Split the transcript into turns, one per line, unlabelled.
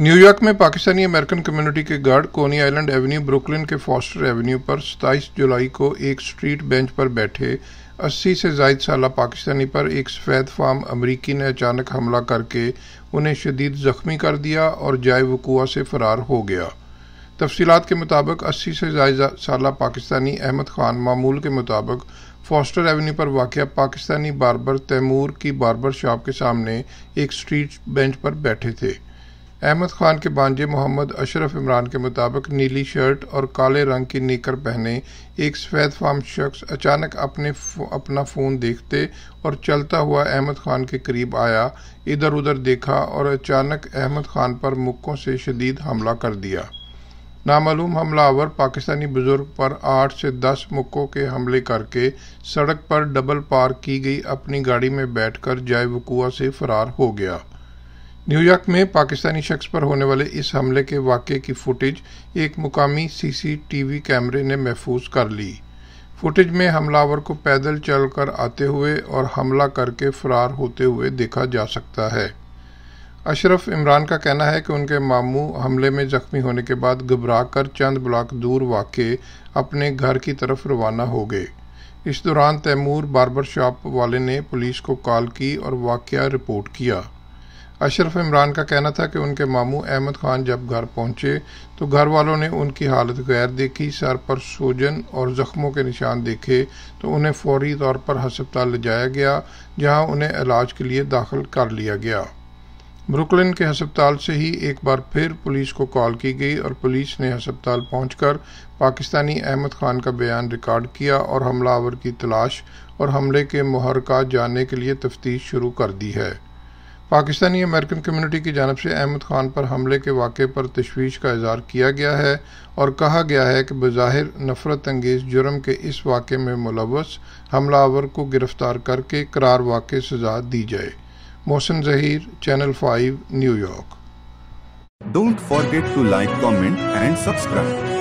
New York में Pakistani American community के guard Coney Island Avenue Brooklyn के फॉस्टर एवेन्यू पर 27 जुलाई को एक स्ट्रीट बेंच पर बैठे 80 से जायद साल पाकिस्तानी पर एक सफ़ेद फार्म अमरीकी ने अचानक हमला करके उन्हें शदीद ज़ख्मी कर दिया और जाय वकूआ से फरार हो गया तफसीत के मुताबिक अस्सी से जायद साल पाकिस्तानी अहमद खान मामूल के मुताबिक फॉस्टर एवेन्यू पर वाक़ पाकिस्तानी बारबर तैमूर की बारबर शॉप के सामने एक स्ट्रीट बेंच पर बैठे थे अहमद खान के बांजे मोहम्मद अशरफ इमरान के मुताबिक नीली शर्ट और काले रंग की नीकर पहने एक सफ़ेद फाम शख्स अचानक अपने फो, अपना फ़ोन देखते और चलता हुआ अहमद खान के करीब आया इधर उधर देखा और अचानक अहमद खान पर मुक्कों से शदीद हमला कर दिया नामालूम हमलावर पाकिस्तानी बुजुर्ग पर आठ से दस मुक्कों के हमले करके सड़क पर डबल पार की गई अपनी गाड़ी में बैठकर जाए वकूआ से फरार हो गया न्यूयॉर्क में पाकिस्तानी शख्स पर होने वाले इस हमले के वाक़े की फुटेज एक मुकामी सीसीटीवी कैमरे ने महफूज कर ली फुटेज में हमलावर को पैदल चलकर आते हुए और हमला करके फरार होते हुए देखा जा सकता है अशरफ इमरान का कहना है कि उनके मामू हमले में ज़ख्मी होने के बाद घबरा कर चंद ब्लॉक दूर वाके अपने घर की तरफ रवाना हो गए इस दौरान तैमूर बार्बर शॉप वाले ने पुलिस को कॉल की और वाक़ रिपोर्ट किया अशरफ इमरान का कहना था कि उनके मामू अहमद खान जब घर पहुंचे तो घर वालों ने उनकी हालत गैर देखी सर पर सूजन और ज़ख्मों के निशान देखे तो उन्हें फौरी तौर पर हस्पताल ले जाया गया जहां उन्हें इलाज के लिए दाखिल कर लिया गया ब्रुकलिन के हस्पताल से ही एक बार फिर पुलिस को कॉल की गई और पुलिस ने हस्पताल पहुंचकर पाकिस्तानी अहमद खान का बयान रिकॉर्ड किया और हमलावर की तलाश और हमले के मुहरक जानने के लिए तफ्तीश शुरू कर दी है पाकिस्तानी अमेरिकन कम्युनिटी की जानब से अहमद खान पर हमले के वाक़े पर तशवीश का इजहार किया गया है और कहा गया है कि बज़ाहिर नफरत अंगेज़ जुर्म के इस वाक़े में मुलवस हमलावर को गिरफ़्तार करके करार वाक़ सजा दी जाए Mohsin Zaheer channel five New York don't forget to like comment and subscribe